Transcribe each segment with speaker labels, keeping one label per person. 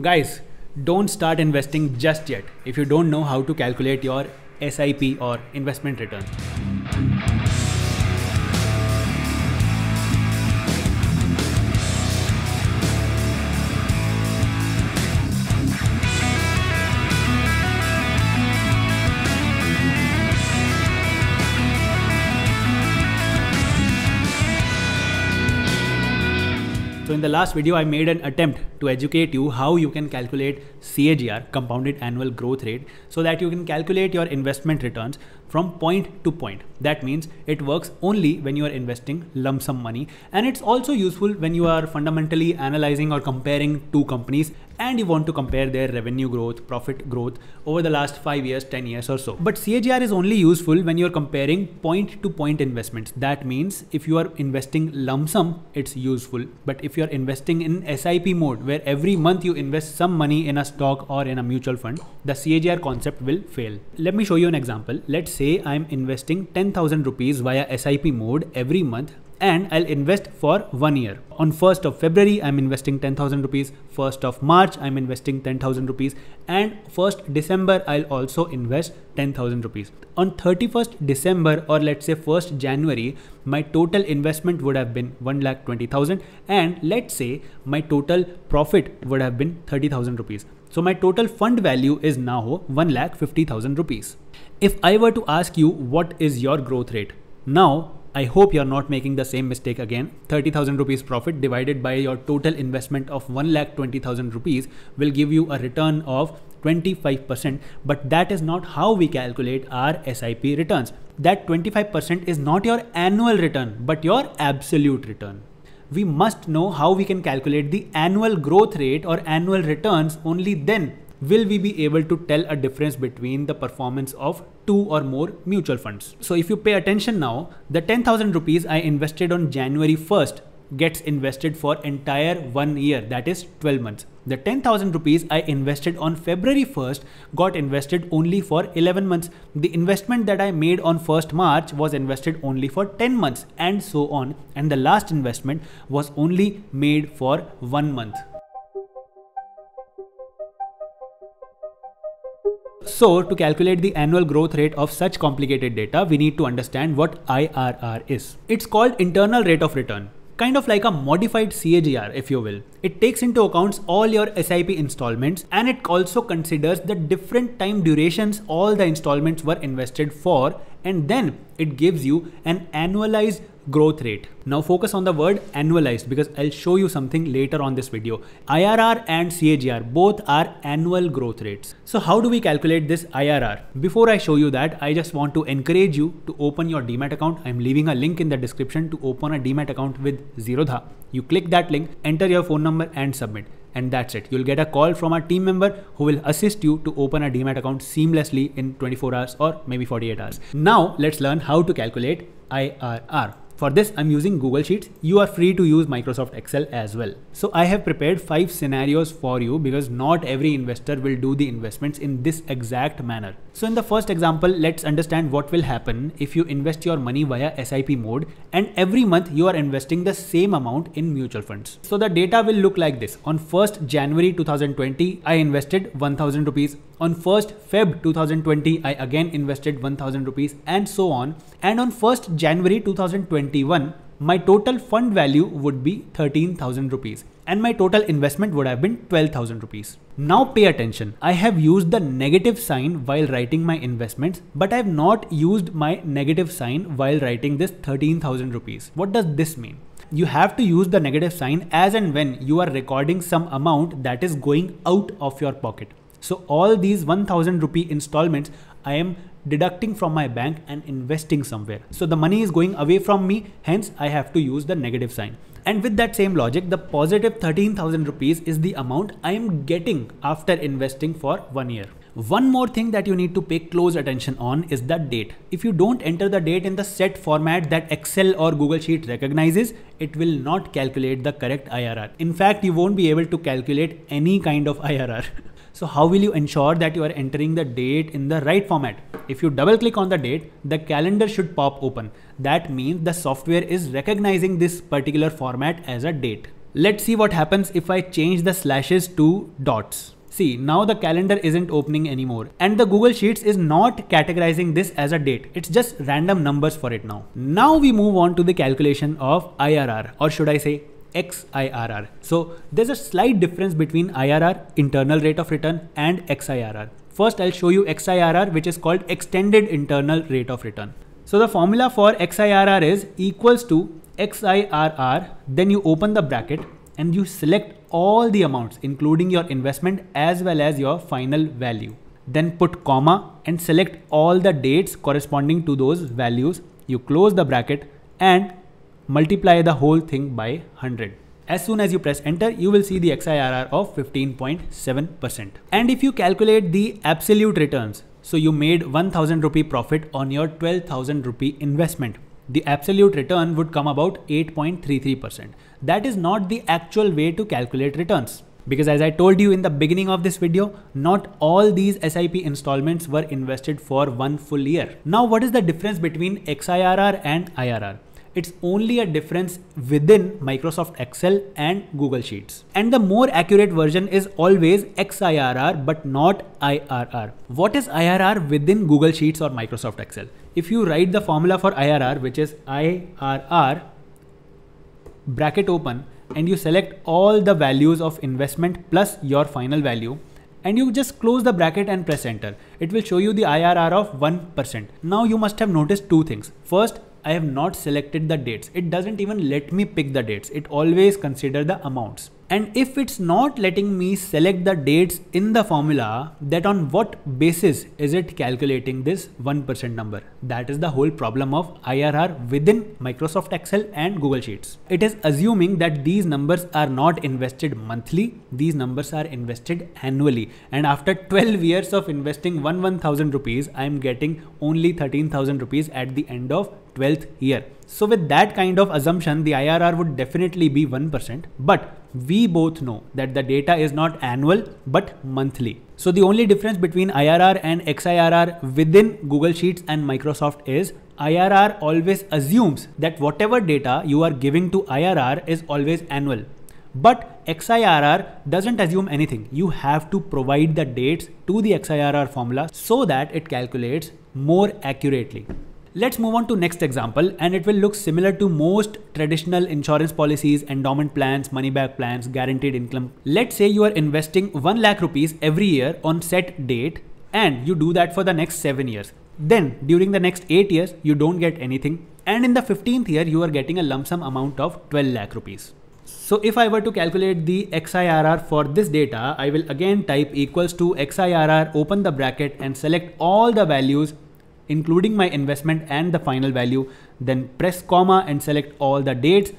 Speaker 1: Guys, don't start investing just yet if you don't know how to calculate your SIP or investment return. So in the last video, I made an attempt to educate you how you can calculate CAGR, compounded annual growth rate, so that you can calculate your investment returns from point to point. That means it works only when you are investing lump sum money. And it's also useful when you are fundamentally analyzing or comparing two companies and you want to compare their revenue growth, profit growth over the last five years, 10 years or so. But CAGR is only useful when you're comparing point to point investments. That means if you are investing lump sum, it's useful. But if you're investing in SIP mode, where every month you invest some money in a stock or in a mutual fund, the CAGR concept will fail. Let me show you an example. Let's say say I'm investing 10,000 rupees via SIP mode every month and I'll invest for one year. On 1st of February, I'm investing 10,000 rupees. 1st of March, I'm investing 10,000 rupees. And 1st December, I'll also invest 10,000 rupees. On 31st December or let's say 1st January, my total investment would have been 1,20,000 and let's say my total profit would have been 30,000 rupees. So my total fund value is now 1 lakh 50,000 rupees. If I were to ask you what is your growth rate? Now, I hope you're not making the same mistake again. 30,000 rupees profit divided by your total investment of 1 lakh 20,000 rupees will give you a return of 25%, but that is not how we calculate our SIP returns. That 25% is not your annual return, but your absolute return we must know how we can calculate the annual growth rate or annual returns. Only then will we be able to tell a difference between the performance of two or more mutual funds. So if you pay attention now, the 10,000 rupees I invested on January 1st gets invested for entire one year that is 12 months the 10000 rupees i invested on february 1st got invested only for 11 months the investment that i made on 1st march was invested only for 10 months and so on and the last investment was only made for 1 month So to calculate the annual growth rate of such complicated data, we need to understand what IRR is. It's called internal rate of return kind of like a modified CAGR if you will. It takes into accounts all your SIP installments and it also considers the different time durations all the installments were invested for and then it gives you an annualized growth rate. Now focus on the word annualized because I'll show you something later on this video. IRR and CAGR both are annual growth rates. So how do we calculate this IRR? Before I show you that, I just want to encourage you to open your DMAT account. I'm leaving a link in the description to open a DMAT account with Zerodha. You click that link, enter your phone number and submit and that's it. You'll get a call from a team member who will assist you to open a DMAT account seamlessly in 24 hours or maybe 48 hours. Now let's learn how to calculate IRR. For this, I'm using using Google Sheets, you are free to use Microsoft Excel as well. So I have prepared five scenarios for you because not every investor will do the investments in this exact manner. So in the first example, let's understand what will happen if you invest your money via SIP mode and every month you are investing the same amount in mutual funds. So the data will look like this. On 1st January 2020, I invested 1000 rupees. On 1st Feb 2020, I again invested 1000 rupees and so on. And on 1st January 2021, my total fund value would be 13,000 rupees and my total investment would have been 12,000 rupees. Now pay attention. I have used the negative sign while writing my investments, but I have not used my negative sign while writing this 13,000 rupees. What does this mean? You have to use the negative sign as and when you are recording some amount that is going out of your pocket. So all these 1000 rupee installments I am deducting from my bank and investing somewhere. So the money is going away from me, hence I have to use the negative sign. And with that same logic, the positive 13,000 rupees is the amount I am getting after investing for one year. One more thing that you need to pay close attention on is the date. If you don't enter the date in the set format that Excel or Google Sheet recognizes, it will not calculate the correct IRR. In fact, you won't be able to calculate any kind of IRR. So how will you ensure that you are entering the date in the right format? If you double click on the date, the calendar should pop open. That means the software is recognizing this particular format as a date. Let's see what happens if I change the slashes to dots. See, now the calendar isn't opening anymore and the Google Sheets is not categorizing this as a date. It's just random numbers for it now. Now we move on to the calculation of IRR or should I say XIRR. So there's a slight difference between IRR, internal rate of return, and XIRR. First, I'll show you XIRR, which is called extended internal rate of return. So the formula for XIRR is equals to XIRR, then you open the bracket and you select all the amounts, including your investment as well as your final value. Then put comma and select all the dates corresponding to those values. You close the bracket and multiply the whole thing by 100. As soon as you press enter, you will see the XIRR of 15.7%. And if you calculate the absolute returns, so you made 1000 rupee profit on your 12000 rupee investment. The absolute return would come about 8.33%. That is not the actual way to calculate returns. Because as I told you in the beginning of this video, not all these SIP installments were invested for one full year. Now what is the difference between XIRR and IRR? It's only a difference within Microsoft Excel and Google Sheets. And the more accurate version is always XIRR but not IRR. What is IRR within Google Sheets or Microsoft Excel? If you write the formula for IRR, which is IRR bracket open, and you select all the values of investment plus your final value, and you just close the bracket and press enter. It will show you the IRR of 1%. Now you must have noticed two things. First, I have not selected the dates. It doesn't even let me pick the dates. It always consider the amounts and if it's not letting me select the dates in the formula that on what basis is it calculating this 1% number that is the whole problem of IRR within Microsoft Excel and Google Sheets it is assuming that these numbers are not invested monthly these numbers are invested annually and after 12 years of investing 1 1000 rupees I am getting only 13000 rupees at the end of 12th year so with that kind of assumption, the IRR would definitely be 1%, but we both know that the data is not annual, but monthly. So the only difference between IRR and XIRR within Google Sheets and Microsoft is IRR always assumes that whatever data you are giving to IRR is always annual. But XIRR doesn't assume anything. You have to provide the dates to the XIRR formula so that it calculates more accurately. Let's move on to next example and it will look similar to most traditional insurance policies, endowment plans, money back plans, guaranteed income. Let's say you are investing 1 lakh rupees every year on set date and you do that for the next 7 years. Then during the next 8 years you don't get anything and in the 15th year you are getting a lump sum amount of 12 lakh rupees. So if I were to calculate the XIRR for this data, I will again type equals to XIRR, open the bracket and select all the values including my investment and the final value. Then press comma and select all the dates.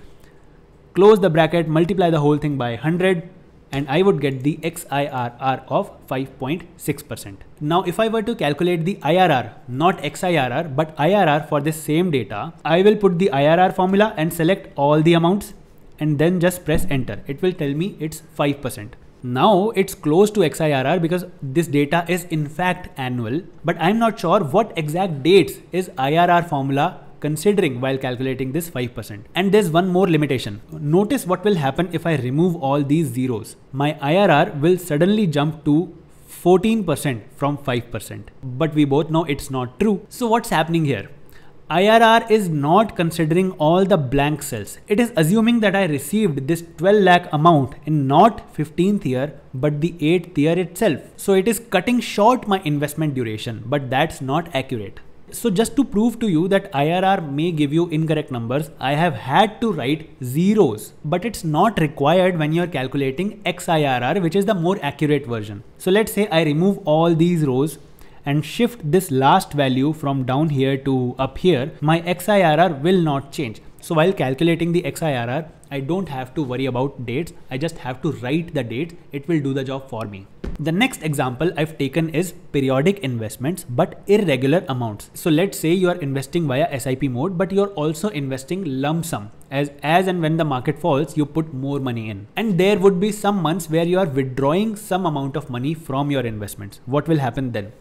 Speaker 1: Close the bracket, multiply the whole thing by 100 and I would get the XIRR of 5.6%. Now, if I were to calculate the IRR, not XIRR, but IRR for this same data, I will put the IRR formula and select all the amounts and then just press enter. It will tell me it's 5%. Now it's close to XIRR because this data is in fact annual, but I'm not sure what exact dates is IRR formula considering while calculating this 5%. And there's one more limitation. Notice what will happen if I remove all these zeros. My IRR will suddenly jump to 14% from 5%. But we both know it's not true. So what's happening here? IRR is not considering all the blank cells. It is assuming that I received this 12 lakh amount in not 15th year but the 8th year itself. So it is cutting short my investment duration but that's not accurate. So just to prove to you that IRR may give you incorrect numbers, I have had to write zeros, but it's not required when you're calculating XIRR, which is the more accurate version. So let's say I remove all these rows and shift this last value from down here to up here, my XIRR will not change. So while calculating the XIRR, I don't have to worry about dates. I just have to write the dates. It will do the job for me. The next example I've taken is periodic investments but irregular amounts. So let's say you are investing via SIP mode but you're also investing lump sum as as and when the market falls you put more money in. And there would be some months where you are withdrawing some amount of money from your investments. What will happen then?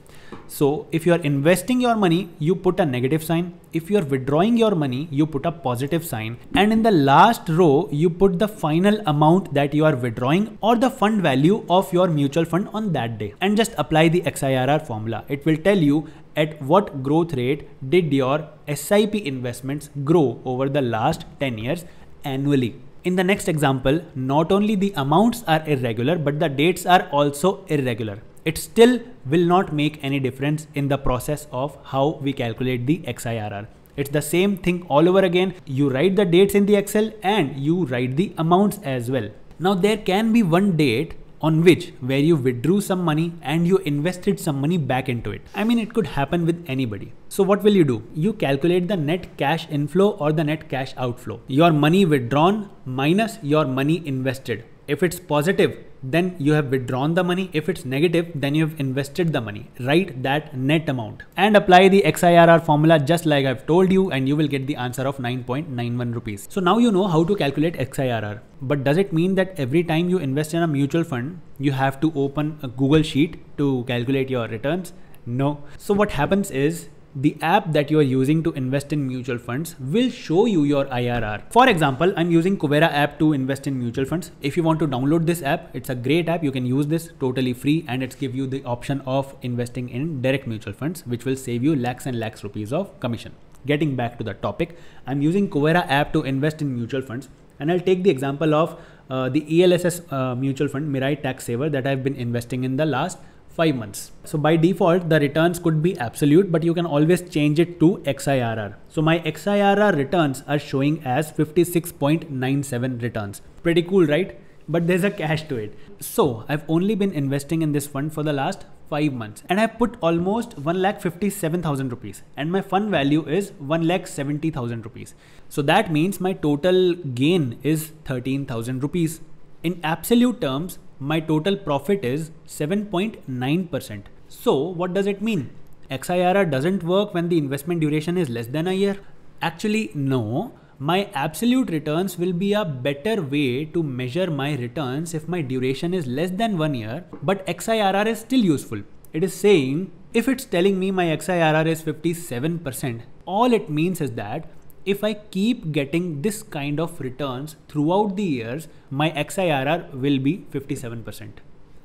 Speaker 1: So if you are investing your money, you put a negative sign. If you are withdrawing your money, you put a positive sign. And in the last row, you put the final amount that you are withdrawing or the fund value of your mutual fund on that day. And just apply the XIRR formula. It will tell you at what growth rate did your SIP investments grow over the last 10 years annually. In the next example, not only the amounts are irregular, but the dates are also irregular it still will not make any difference in the process of how we calculate the XIRR. It's the same thing all over again. You write the dates in the Excel and you write the amounts as well. Now there can be one date on which where you withdrew some money and you invested some money back into it. I mean, it could happen with anybody. So what will you do? You calculate the net cash inflow or the net cash outflow. Your money withdrawn minus your money invested. If it's positive, then you have withdrawn the money. If it's negative, then you have invested the money. Write that net amount and apply the XIRR formula just like I've told you and you will get the answer of 9.91 rupees. So now you know how to calculate XIRR. But does it mean that every time you invest in a mutual fund, you have to open a Google sheet to calculate your returns? No. So what happens is the app that you are using to invest in mutual funds will show you your IRR. For example, I'm using Kuvera app to invest in mutual funds. If you want to download this app, it's a great app. You can use this totally free and it's give you the option of investing in direct mutual funds, which will save you lakhs and lakhs rupees of commission. Getting back to the topic, I'm using Kuvera app to invest in mutual funds. And I'll take the example of uh, the ELSS uh, mutual fund, Mirai Tax Saver that I've been investing in the last 5 months. So by default, the returns could be absolute, but you can always change it to XIRR. So my XIRR returns are showing as 56.97 returns. Pretty cool, right? But there's a cash to it. So I've only been investing in this fund for the last 5 months and I have put almost 1,57,000 rupees and my fund value is 1,70,000 rupees. So that means my total gain is 13,000 rupees. In absolute terms, my total profit is 7.9%. So what does it mean? XIRR doesn't work when the investment duration is less than a year? Actually, no. My absolute returns will be a better way to measure my returns if my duration is less than one year, but XIRR is still useful. It is saying if it's telling me my XIRR is 57%, all it means is that if I keep getting this kind of returns throughout the years, my XIRR will be 57%.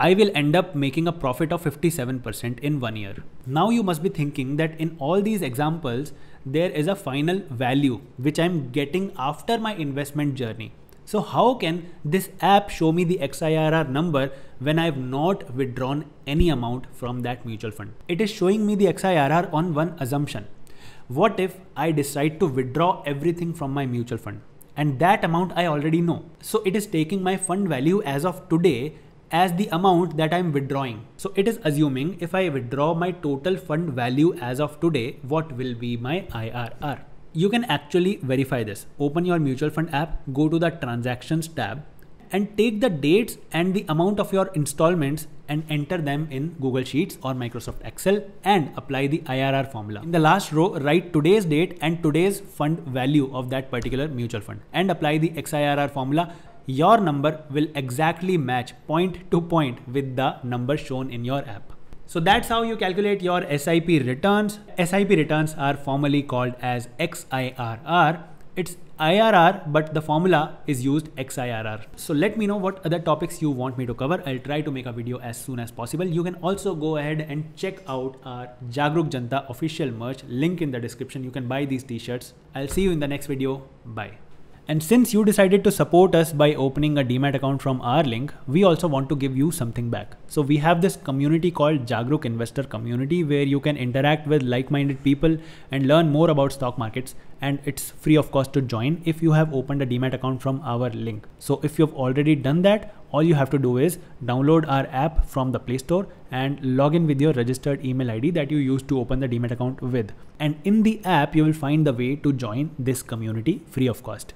Speaker 1: I will end up making a profit of 57% in one year. Now you must be thinking that in all these examples, there is a final value which I'm getting after my investment journey. So how can this app show me the XIRR number when I've not withdrawn any amount from that mutual fund? It is showing me the XIRR on one assumption what if I decide to withdraw everything from my mutual fund? And that amount I already know. So it is taking my fund value as of today as the amount that I'm withdrawing. So it is assuming if I withdraw my total fund value as of today, what will be my IRR? You can actually verify this. Open your mutual fund app, go to the transactions tab and take the dates and the amount of your installments and enter them in Google Sheets or Microsoft Excel and apply the IRR formula. In the last row, write today's date and today's fund value of that particular mutual fund and apply the XIRR formula your number will exactly match point to point with the number shown in your app. So that's how you calculate your SIP returns. SIP returns are formally called as XIRR. It's IRR, but the formula is used XIRR. So let me know what other topics you want me to cover. I'll try to make a video as soon as possible. You can also go ahead and check out our Jagruk Janta official merch link in the description. You can buy these t-shirts. I'll see you in the next video. Bye. And since you decided to support us by opening a DMAT account from our link, we also want to give you something back. So we have this community called Jagruk Investor Community where you can interact with like-minded people and learn more about stock markets and it's free of cost to join if you have opened a DMAT account from our link. So if you've already done that, all you have to do is download our app from the Play Store and log in with your registered email ID that you used to open the DMAT account with. And in the app, you will find the way to join this community free of cost.